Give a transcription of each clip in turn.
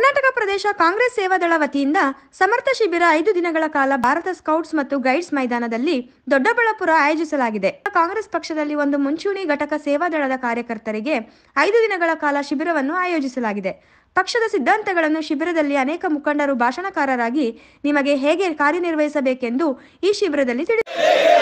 ಕರ್ನಾಟಕ ಪ್ರದೇಶ ಕಾಂಗ್ರೆಸ್ ಸೇವಾದಳ ವತಿಯಿಂದ ಸಮರ್ಥ ಶಿಬಿರ ಐದು ದಿನಗಳ ಕಾಲ ಭಾರತ ಸ್ಕೌಟ್ಸ್ ಮತ್ತು ಗೈಡ್ಸ್ ಮೈದಾನದಲ್ಲಿ ದೊಡ್ಡಬಳ್ಳಾಪುರ ಆಯೋಜಿಸಲಾಗಿದೆ ಕಾಂಗ್ರೆಸ್ ಪಕ್ಷದಲ್ಲಿ ಒಂದು ಮುಂಚೂಣಿ ಘಟಕ ಸೇವಾದಳದ ಕಾರ್ಯಕರ್ತರಿಗೆ ಐದು ದಿನಗಳ ಕಾಲ ಶಿಬಿರವನ್ನು ಆಯೋಜಿಸಲಾಗಿದೆ ಪಕ್ಷದ ಸಿದ್ಧಾಂತಗಳನ್ನು ಶಿಬಿರದಲ್ಲಿ ಅನೇಕ ಮುಖಂಡರು ಭಾಷಣಕಾರರಾಗಿ ನಿಮಗೆ ಹೇಗೆ ಕಾರ್ಯನಿರ್ವಹಿಸಬೇಕೆಂದು ಈ ಶಿಬಿರದಲ್ಲಿ ತಿಳಿಸಿದರು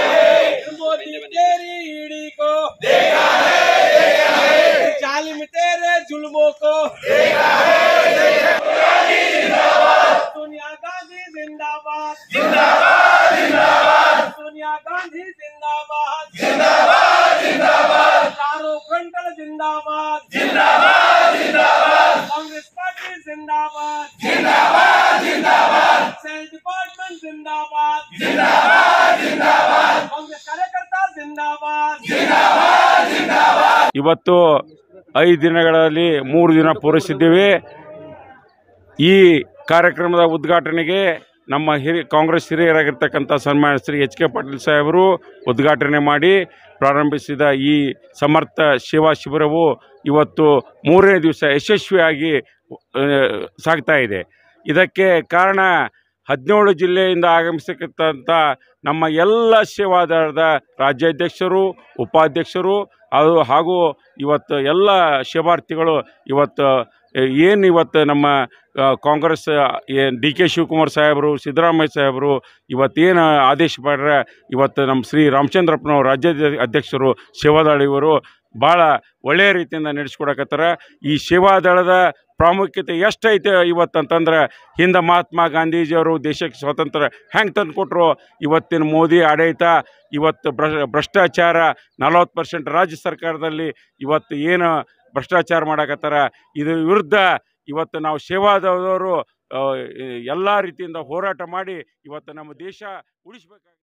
जिंदाबाद जिंदाबाद ಇವತ್ತು ಐದು ದಿನಗಳಲ್ಲಿ ಮೂರು ದಿನ ಪೂರೈಸಿದ್ದೇವೆ ಈ ಕಾರ್ಯಕ್ರಮದ ಉದ್ಘಾಟನೆಗೆ ನಮ್ಮ ಹಿರಿಯ ಕಾಂಗ್ರೆಸ್ ಹಿರಿಯರಾಗಿರ್ತಕ್ಕಂಥ ಸನ್ಮಾನ ಶ್ರೀ ಎಚ್ ಕೆ ಪಾಟೀಲ್ ಸಾಹೇಬರು ಉದ್ಘಾಟನೆ ಮಾಡಿ ಪ್ರಾರಂಭಿಸಿದ ಈ ಸಮರ್ಥ ಸೇವಾ ಶಿಬಿರವು ಇವತ್ತು ಮೂರನೇ ದಿವಸ ಯಶಸ್ವಿಯಾಗಿ ಸಾಗ್ತಾ ಇದೆ ಇದಕ್ಕೆ ಕಾರಣ ಹದಿನೇಳು ಜಿಲ್ಲೆಯಿಂದ ಆಗಮಿಸತಕ್ಕಂಥ ನಮ್ಮ ಎಲ್ಲ ಸೇವಾದಾರದ ರಾಜ್ಯಾಧ್ಯಕ್ಷರು ಉಪಾಧ್ಯಕ್ಷರು ಅದು ಹಾಗೂ ಇವತ್ತು ಎಲ್ಲ ಸೇವಾರ್ಥಿಗಳು ಇವತ್ತು ಏನು ಇವತ್ತು ನಮ್ಮ ಕಾಂಗ್ರೆಸ್ ಏನು ಡಿ ಕೆ ಶಿವಕುಮಾರ್ ಸಾಹೇಬರು ಸಿದ್ದರಾಮಯ್ಯ ಸಾಹೇಬರು ಇವತ್ತೇನು ಆದೇಶ ಮಾಡ್ರೆ ಇವತ್ತು ನಮ್ಮ ಶ್ರೀ ರಾಮಚಂದ್ರಪ್ಪನವರು ರಾಜ್ಯ ಅಧ್ಯಕ್ಷರು ಇವರು ಭಾಳ ಒಳ್ಳೆಯ ರೀತಿಯಿಂದ ನಡೆಸ್ಕೊಡಕತ್ತಾರ ಈ ಸೇವಾದಳದ ಪ್ರಾಮುಖ್ಯತೆ ಎಷ್ಟೈತೆ ಇವತ್ತಂತಂದ್ರೆ ಹಿಂದೆ ಮಹಾತ್ಮ ಗಾಂಧೀಜಿಯವರು ದೇಶಕ್ಕೆ ಸ್ವಾತಂತ್ರ್ಯ ಹೆಂಗೆ ತಂದು ಕೊಟ್ಟರು ಇವತ್ತಿನ ಮೋದಿ ಆಡಳಿತ ಇವತ್ತು ಭ್ರಷ್ಟಾಚಾರ ನಲವತ್ತು ಪರ್ಸೆಂಟ್ ರಾಜ್ಯ ಸರ್ಕಾರದಲ್ಲಿ ಇವತ್ತು ಏನು ಭ್ರಷ್ಟಾಚಾರ ಮಾಡಕತ್ತಾರ ಇದ್ರ ವಿರುದ್ಧ ಇವತ್ತು ನಾವು ಸೇವಾದವರು ಎಲ್ಲ ರೀತಿಯಿಂದ ಹೋರಾಟ ಮಾಡಿ ಇವತ್ತು ನಮ್ಮ ದೇಶ ಉಳಿಸ್ಬೇಕಾಗ